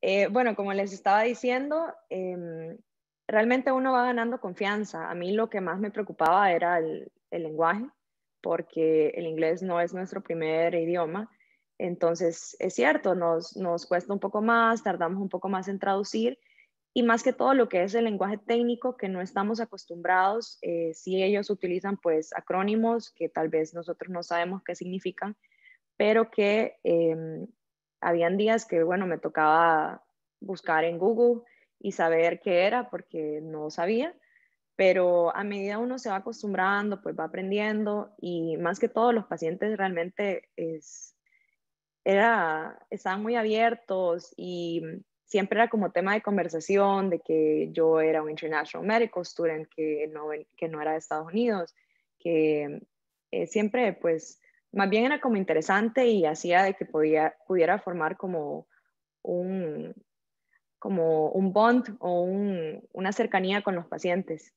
Eh, bueno, como les estaba diciendo, em, realmente uno va ganando confianza. A mí lo que más me preocupaba era el, lenguaje, porque el inglés no es nuestro primer idioma. Entonces, es cierto, nos, cuesta un poco más, tardamos un poco más en traducir y más que todo lo que es el lenguaje técnico que no estamos acostumbrados, eh, si ellos utilizan pues acrónimos que tal vez nosotros no sabemos qué significan, pero que em, habían días que, bueno, me tocaba buscar en Google y saber qué era porque no sabía, pero a medida uno se va acostumbrando, pues va aprendiendo y más que todo los pacientes realmente es, era, estaban muy abiertos y siempre era como tema de conversación de que yo era un international medical student, que no, que no era de Estados Unidos, que eh, siempre pues más bien era como interesante y hacía de que pudiera formar como un, como un bond o una cercanía con los pacientes.